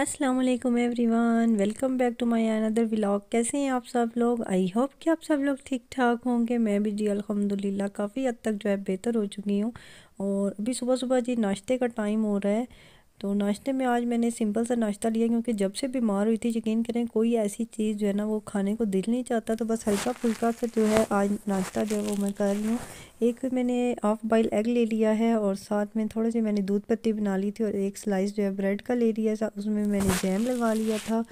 अस्सलाम वालेकुम everyone welcome back to my another vlog कैसे हैं आप सब लोग आई होप कि आप सब लोग ठीक ठाक होंगे मैं भी जी अल्हम्दुलिल्लाह काफ़ी हद तक जो है बेहतर हो चुकी हूँ और अभी सुबह सुबह जी नाश्ते का टाइम हो रहा है तो नाश्ते में आज मैंने सिंपल सा नाश्ता लिया क्योंकि जब से बीमार हुई थी यकीन करें कोई ऐसी चीज़ जो है ना वो खाने को दिल नहीं चाहता तो बस हल्का फुल्का सा जो है आज नाश्ता जो है वो मैं कर रही हूँ एक मैंने हाफ बॉइल एग ले लिया है और साथ में थोड़े से मैंने दूध पत्ती बना ली थी और एक स्लाइस जो है ब्रेड का ले लिया था उसमें मैंने जैम लगा लिया था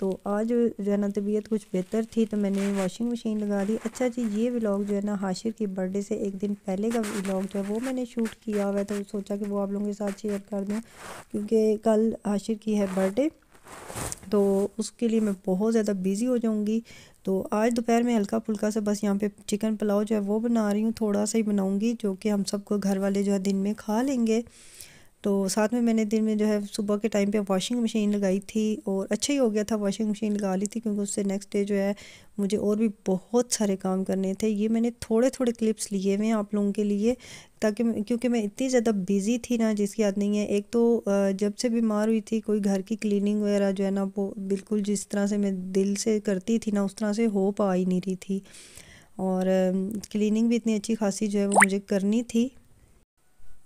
तो आज जो है ना तबीयत कुछ बेहतर थी तो मैंने वॉशिंग मशीन लगा दी अच्छा जी ये व्लॉग जो है ना हाशिर की बर्थडे से एक दिन पहले का व्लॉग जो है वो मैंने शूट किया हुआ है तो सोचा कि वो आप लोगों के साथ शेयर कर दूँ क्योंकि कल हाशिर की है बर्थडे तो उसके लिए मैं बहुत ज़्यादा बिज़ी हो जाऊँगी तो आज दोपहर में हल्का फुल्का सा बस यहाँ पे चिकन पुलाव जो है वो बना रही हूँ थोड़ा सा ही बनाऊँगी जो कि हम सबको घर वाले जो है दिन में खा लेंगे तो साथ में मैंने दिन में जो है सुबह के टाइम पे वॉशिंग मशीन लगाई थी और अच्छा ही हो गया था वॉशिंग मशीन लगा ली थी क्योंकि उससे नेक्स्ट डे जो है मुझे और भी बहुत सारे काम करने थे ये मैंने थोड़े थोड़े क्लिप्स लिए हुए हैं आप लोगों के लिए ताकि क्योंकि मैं इतनी ज़्यादा बिज़ी थी ना जिसकी याद नहीं है एक तो जब से बीमार हुई थी कोई घर की क्लीनिंग वगैरह जो है ना वो बिल्कुल जिस तरह से मैं दिल से करती थी ना उस तरह से हो पा ही नहीं रही थी और क्लीनिंग भी इतनी अच्छी खासी जो है वो मुझे करनी थी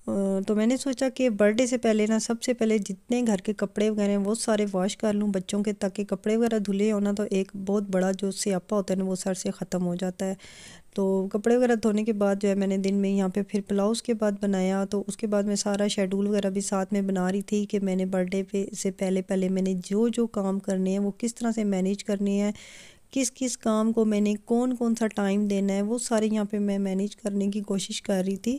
तो मैंने सोचा कि बर्थडे से पहले ना सबसे पहले जितने घर के कपड़े वगैरह हैं वो सारे वॉश कर लूँ बच्चों के ताकि कपड़े वगैरह धुले हो ना तो एक बहुत बड़ा जो स्यापा होता है ना वो सर से ख़त्म हो जाता है तो कपड़े वगैरह धोने के बाद जो है मैंने दिन में यहाँ पे फिर पुलाव के बाद बनाया तो उसके बाद मैं सारा शेड्यूल वगैरह भी साथ में बना रही थी कि मैंने बर्थडे पे से पहले पहले मैंने जो जो काम करने हैं वो किस तरह से मैनेज करने हैं किस किस काम को मैंने कौन कौन सा टाइम देना है वो सारे यहाँ पे मैं मैनेज करने की कोशिश कर रही थी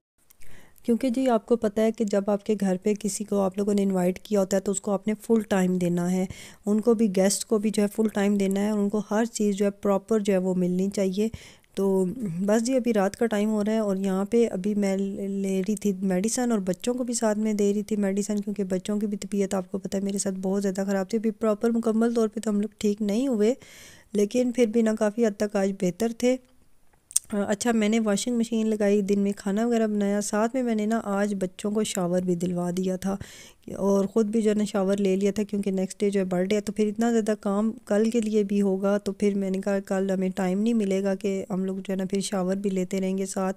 क्योंकि जी आपको पता है कि जब आपके घर पे किसी को आप लोगों ने इनवाइट किया होता है तो उसको आपने फुल टाइम देना है उनको भी गेस्ट को भी जो है फुल टाइम देना है और उनको हर चीज़ जो है प्रॉपर जो है वो मिलनी चाहिए तो बस जी अभी रात का टाइम हो रहा है और यहाँ पे अभी मैं ले रही थी मेडिसन और बच्चों को भी साथ में दे रही थी मेडिसन क्योंकि बच्चों की भी तबीयत आपको पता है मेरे साथ बहुत ज़्यादा ख़राब थी अभी प्रॉपर मुकम्मल तौर पे तो हम लोग ठीक नहीं हुए लेकिन फिर भी ना काफ़ी हद तक आज बेहतर थे अच्छा मैंने वॉशिंग मशीन लगाई दिन में खाना वगैरह बनाया साथ में मैंने ना आज बच्चों को शावर भी दिलवा दिया था और ख़ुद भी जो है ना शावर ले लिया था क्योंकि नेक्स्ट डे जो है बर्थडे है तो फिर इतना ज़्यादा काम कल के लिए भी होगा तो फिर मैंने कहा कल हमें टाइम नहीं मिलेगा कि हम लोग जो है ना फिर शावर भी लेते रहेंगे साथ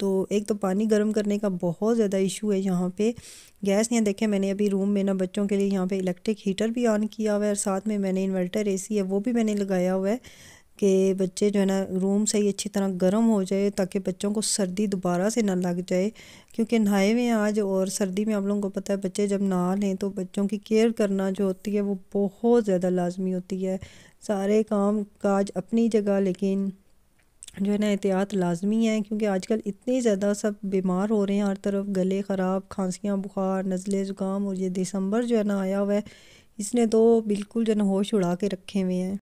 तो एक तो पानी गर्म करने का बहुत ज़्यादा इशू है यहाँ पे गैस नहीं देखें मैंने अभी रूम में ना बच्चों के लिए यहाँ पे इलेक्ट्रिक हीटर भी ऑन किया हुआ है और साथ में मैंने इन्वर्टर एसी है वो भी मैंने लगाया हुआ है कि बच्चे जो है ना रूम सही अच्छी तरह गर्म हो जाए ताकि बच्चों को सर्दी दोबारा से ना लग जाए क्योंकि नहाए हुए हैं आज और सर्दी में आप लोगों को पता है बच्चे जब नहा लें तो बच्चों की केयर करना जो होती है वो बहुत ज़्यादा लाजमी होती है सारे काम काज अपनी जगह लेकिन जो है ना एहतियात लाजमी है क्योंकि आजकल इतने ज़्यादा सब बीमार हो रहे हैं हर तरफ गले ख़राब खांसियाँ बुखार नज़ले ज़ुकाम और ये दिसंबर जो है ना आया हुआ है इसने तो बिल्कुल जो है ना होश उड़ा के रखे हुए हैं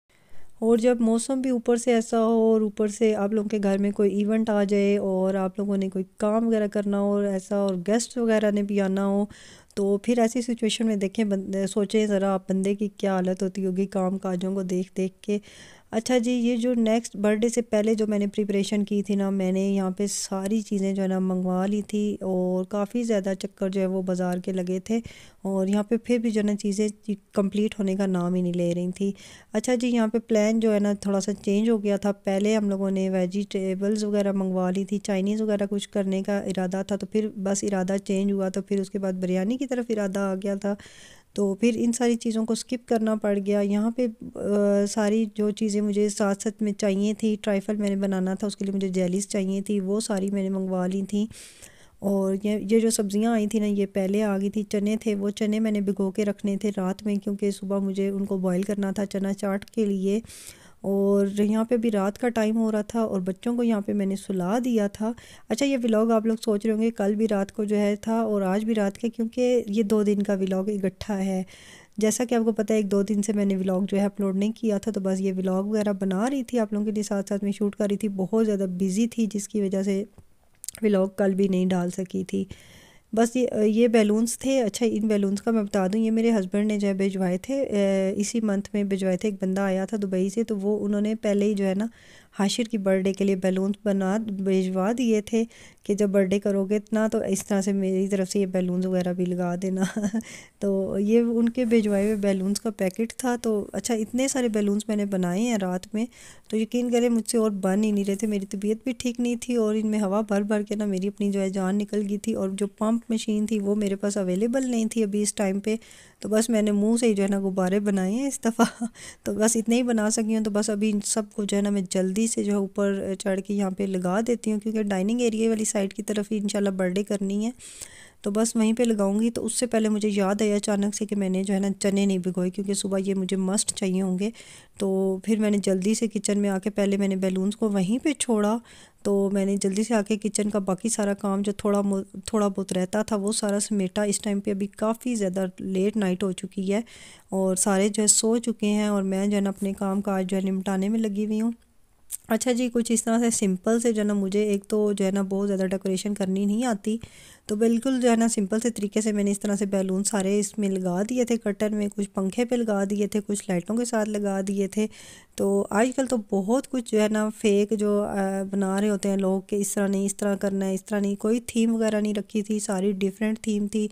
और जब मौसम भी ऊपर से ऐसा हो और ऊपर से आप लोगों के घर में कोई इवेंट आ जाए और आप लोगों ने कोई काम वगैरह करना हो और ऐसा और गेस्ट वगैरह ने भी आना हो तो फिर ऐसी सिचुएशन में देखें बंदे सोचें ज़रा आप बंदे की क्या हालत होती होगी काम काजों को देख देख के अच्छा जी ये जो नेक्स्ट बर्थडे से पहले जो मैंने प्रिपरेशन की थी ना मैंने यहाँ पे सारी चीज़ें जो है ना मंगवा ली थी और काफ़ी ज़्यादा चक्कर जो है वो बाज़ार के लगे थे और यहाँ पे फिर भी जो है ना चीज़ें कंप्लीट होने का नाम ही नहीं ले रही थी अच्छा जी यहाँ पे प्लान जो है ना थोड़ा सा चेंज हो गया था पहले हम लोगों ने वेजिटेबल्स वगैरह मंगवा ली थी चाइनीज़ वगैरह कुछ करने का इरादा था तो फिर बस इरादा चेंज हुआ तो फिर उसके बाद बिरयानी की तरफ इरादा आ गया था तो फिर इन सारी चीज़ों को स्किप करना पड़ गया यहाँ पे आ, सारी जो चीज़ें मुझे साथ साथ में चाहिए थी ट्राइफल मैंने बनाना था उसके लिए मुझे जेलीस चाहिए थी वो सारी मैंने मंगवा ली थी और ये ये जो सब्ज़ियाँ आई थी ना ये पहले आ गई थी चने थे वो चने मैंने भिगो के रखने थे रात में क्योंकि सुबह मुझे उनको बॉईल करना था चना चाट के लिए और यहाँ पे अभी रात का टाइम हो रहा था और बच्चों को यहाँ पे मैंने सुला दिया था अच्छा ये व्लॉग आप लोग सोच रहे होंगे कल भी रात को जो है था और आज भी रात का क्योंकि ये दो दिन का व्लॉग इकट्ठा है जैसा कि आपको पता है एक दो दिन से मैंने व्लॉग जो है अपलोड नहीं किया था तो बस ये व्लॉग वगैरह बना रही थी आप लोगों के लिए साथ साथ में शूट कर रही थी बहुत ज़्यादा बिजी थी जिसकी वजह से व्लॉग कल भी नहीं डाल सकी थी बस ये ये बैलून्स थे अच्छा इन बैलून्स का मैं बता दूं ये मेरे हस्बैंड ने जो है भिजवाए थे इसी मंथ में भिजवाए थे एक बंदा आया था दुबई से तो वो उन्होंने पहले ही जो है ना हाशिर की बर्थडे के लिए बैलून बना भिजवा दिए थे कि जब बर्थडे करोगे इतना तो इस तरह से मेरी तरफ से ये बैलून्स वगैरह भी लगा देना तो ये उनके भिजवाए हुए बैलून्स का पैकेट था तो अच्छा इतने सारे बैलून्स मैंने बनाए हैं रात में तो यकीन करें मुझसे और बन ही नहीं रहे थे मेरी तबीयत भी ठीक नहीं थी और इनमें हवा भर भर के ना मेरी अपनी जो है जान निकल गई थी और जो पम्प मशीन थी वो मेरे पास अवेलेबल नहीं थी अभी इस टाइम पर तो बस मैंने मुंह से ही जो है ना गुब्बारे बनाए हैं इस दफ़ा तो बस इतने ही बना सकी हूँ तो बस अभी इन सबको जो है ना मैं जल्दी से जो है ऊपर चढ़ के यहाँ पर लगा देती हूँ क्योंकि डाइनिंग एरिया वाली साइड की तरफ ही इन बर्थडे करनी है तो बस वहीं पे लगाऊंगी तो उससे पहले मुझे याद आया अचानक से कि मैंने जो है ना चने नहीं भिगोए क्योंकि सुबह ये मुझे मस्ट चाहिए होंगे तो फिर मैंने जल्दी से किचन में आके पहले मैंने बैलून्स को वहीं पर छोड़ा तो मैंने जल्दी से आके किचन का बाकी सारा काम जो थोड़ा थोड़ा बहुत रहता था वो सारा समेटा इस टाइम पे अभी काफ़ी ज़्यादा लेट नाइट हो चुकी है और सारे जो है सो चुके हैं और मैं जो है ना अपने काम काज जो है निपटाने में लगी हुई हूँ अच्छा जी कुछ इस तरह से सिंपल से जो है ना मुझे एक तो जो है ना बहुत ज़्यादा डेकोरेशन करनी नहीं आती तो बिल्कुल जो है ना सिंपल से तरीके से मैंने इस तरह से बैलून सारे इसमें लगा दिए थे कटर में कुछ पंखे पे लगा दिए थे कुछ लाइटों के साथ लगा दिए थे तो आजकल तो बहुत कुछ जो है ना फेक जो बना रहे होते हैं लोग के इस तरह नहीं इस तरह करना है इस तरह नहीं कोई थीम वगैरह नहीं रखी थी सारी डिफरेंट थीम थी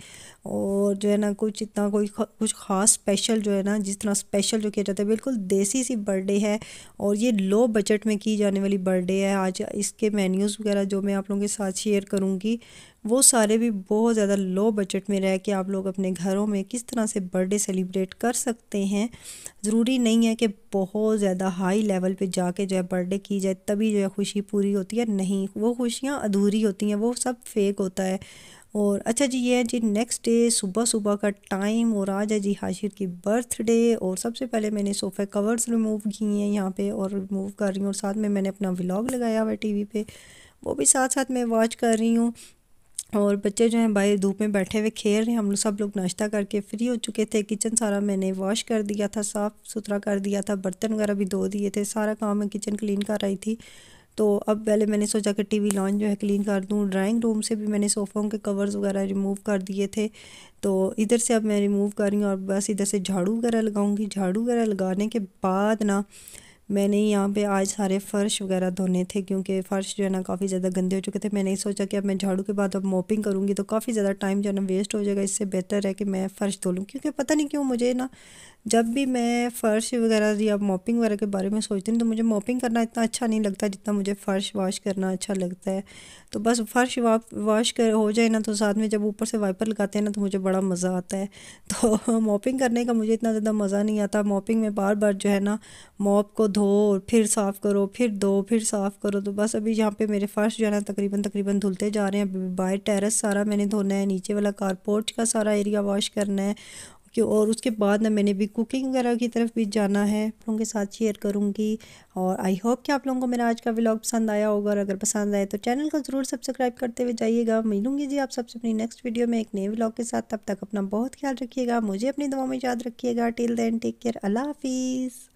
और जो है ना कुछ इतना कोई कुछ ख़ास स्पेशल जो है ना जिस तरह स्पेशल जो किया जाता है बिल्कुल देसी सी बर्थडे है और ये लो बजट में की जाने वाली बर्थडे है आज इसके मेन्यूज़ वगैरह जो मैं आप लोगों के साथ शेयर करूँगी वो सारे भी बहुत ज़्यादा लो बजट में रह के आप लोग अपने घरों में किस तरह से बर्थडे सेलिब्रेट कर सकते हैं ज़रूरी नहीं है कि बहुत ज़्यादा हाई लेवल पे जाके जो है बर्थडे की जाए तभी जो है खुशी पूरी होती है नहीं वो खुशियाँ अधूरी होती हैं वो सब फेक होता है और अच्छा जी ये है जी नेक्स्ट डे सुबह सुबह का टाइम और आज है जी हाशिर की बर्थडे और सबसे पहले मैंने सोफ़े कवर्स रिमूव किए हैं यहाँ पे और रिमूव कर रही हूँ और साथ में मैंने अपना व्लॉग लगाया हुआ है टीवी पे वो भी साथ साथ मैं वॉच कर रही हूँ और बच्चे जो हैं बाहर धूप में बैठे हुए खेल रहे हैं हम लोग सब लोग नाश्ता करके फ्री हो चुके थे किचन सारा मैंने वॉश कर दिया था साफ़ सुथरा कर दिया था बर्तन वगैरह भी धो दिए थे सारा काम मैं किचन क्लीन कर रही थी तो अब पहले मैंने सोचा कि टीवी लॉन्च जो है क्लीन कर दूँ ड्राइंग रूम से भी मैंने सोफ़ों के कवर्स वगैरह रिमूव कर दिए थे तो इधर से अब मैं रिमूव कर रही हूँ और बस इधर से झाड़ू वगैरह लगाऊँगी झाड़ू वगैरह लगाने के बाद ना मैंने यहाँ पे आज सारे फ़र्श वगैरह धोने थे क्योंकि फ़र्श जो है ना काफ़ी ज़्यादा गंदे हो चुके थे मैंने सोचा कि अब मैं झाड़ू के बाद अब मोपिंग करूँगी तो काफ़ी ज़्यादा टाइम जो है ना वेस्ट हो जाएगा इससे बेहतर है कि मैं फ़र्श धो लूँ क्योंकि पता नहीं क्यों मुझे ना जब भी मैं फ़र्श वगैरह या मोपिंग वगैरह के बारे में सोचती हूँ तो मुझे मोपिंग करना इतना अच्छा नहीं लगता जितना मुझे फ़र्श वॉश करना अच्छा लगता है तो बस फ़र्श वॉश कर हो जाए ना तो साथ में जब ऊपर से वाइपर लगाते हैं ना तो मुझे बड़ा मज़ा आता है तो मोपिंग करने का मुझे इतना ज़्यादा मज़ा नहीं आता मोपिंग में बार बार जो है ना मॉप को धो फिर साफ़ करो फिर धो फिर साफ़ करो तो बस अभी यहाँ पे मेरे फ़र्श जो है ना तकरीबन तकरीबन धुलते जा रहे हैं बाहर टेरेस सारा मैंने धोना है नीचे वाला कारपोर्ट का सारा एरिया वॉश करना है कि और उसके बाद ना मैंने भी कुकिंग वगैरह की तरफ भी जाना है आप लोगों के साथ शेयर करूँगी और आई होप कि आप लोगों को मेरा आज का व्लॉग पसंद आया होगा और अगर पसंद आए तो चैनल को ज़रूर सब्सक्राइब करते हुए जाइएगा मिलूँगी जी आप सबसे अपनी नेक्स्ट वीडियो में एक नए व्लॉग के साथ तब तक अपना बहुत ख्याल रखिएगा मुझे अपनी दुआ में याद रखिएगा टिल देन टेक केयर अल्लाह हाफिज़